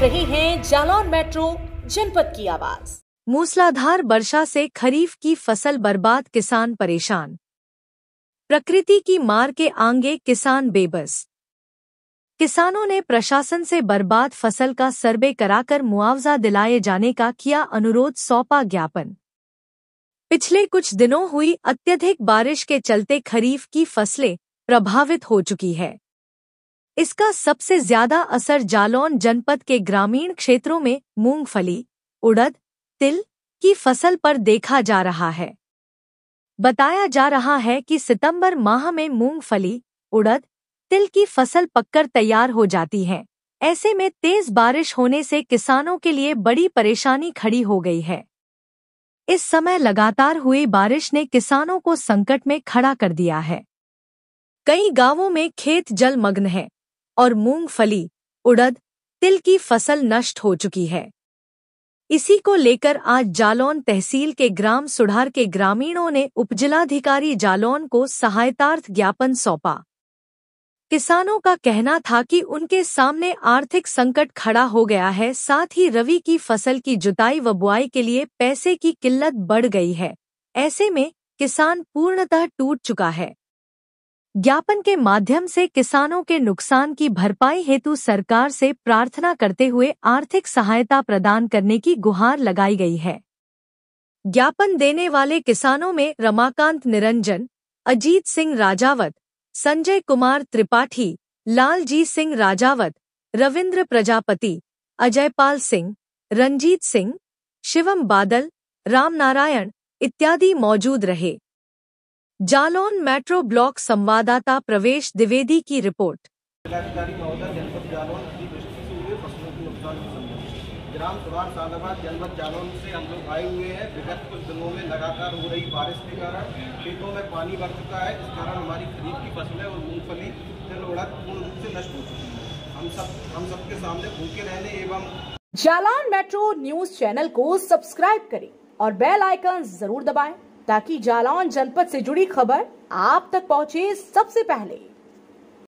रहे हैं जालौर मेट्रो जनपद की आवाज मूसलाधार वर्षा से खरीफ की फसल बर्बाद किसान परेशान प्रकृति की मार के आंगे किसान बेबस किसानों ने प्रशासन से बर्बाद फसल का सर्वे कराकर मुआवजा दिलाए जाने का किया अनुरोध सौंपा ज्ञापन पिछले कुछ दिनों हुई अत्यधिक बारिश के चलते खरीफ की फसलें प्रभावित हो चुकी है इसका सबसे ज्यादा असर जालौन जनपद के ग्रामीण क्षेत्रों में मूंगफली उड़द तिल की फसल पर देखा जा रहा है बताया जा रहा है कि सितंबर माह में मूंगफली उड़द तिल की फसल पककर तैयार हो जाती है ऐसे में तेज बारिश होने से किसानों के लिए बड़ी परेशानी खड़ी हो गई है इस समय लगातार हुई बारिश ने किसानों को संकट में खड़ा कर दिया है कई गांवों में खेत जलमग्न है और मूंगफली उड़द तिल की फसल नष्ट हो चुकी है इसी को लेकर आज जालौन तहसील के ग्राम सुधार के ग्रामीणों ने उपजिलाधिकारी जालौन को सहायतार्थ ज्ञापन सौंपा किसानों का कहना था कि उनके सामने आर्थिक संकट खड़ा हो गया है साथ ही रवि की फसल की जुताई व बुआई के लिए पैसे की किल्लत बढ़ गई है ऐसे में किसान पूर्णतः टूट चुका है ज्ञापन के माध्यम से किसानों के नुकसान की भरपाई हेतु सरकार से प्रार्थना करते हुए आर्थिक सहायता प्रदान करने की गुहार लगाई गई है ज्ञापन देने वाले किसानों में रमाकांत निरंजन अजीत सिंह राजावत संजय कुमार त्रिपाठी लालजी सिंह राजावत रविंद्र प्रजापति अजयपाल सिंह रंजीत सिंह शिवम बादल रामनारायण इत्यादि मौजूद रहे जालौन मेट्रो ब्लॉक संवाददाता प्रवेश द्विवेदी की रिपोर्ट ग्राम सुधार सादाबाद जनपद जालौन से हम लोग आए हुए हैं विगत कुछ दिनों में लगातार हो रही बारिश के कारण खेतों में पानी भर चुका है इस कारण हमारी खरीफ की फसलें और मूंगफली तिल उड़क पूर्ण रूप से नष्ट हो चुकी है हम सब हम सबके सामने भूखे रहने एवं जालौन मेट्रो न्यूज चैनल को सब्सक्राइब करें और बेल आइकन जरूर दबाएं ताकि जालौन जनपद से जुड़ी खबर आप तक पहुंचे सबसे पहले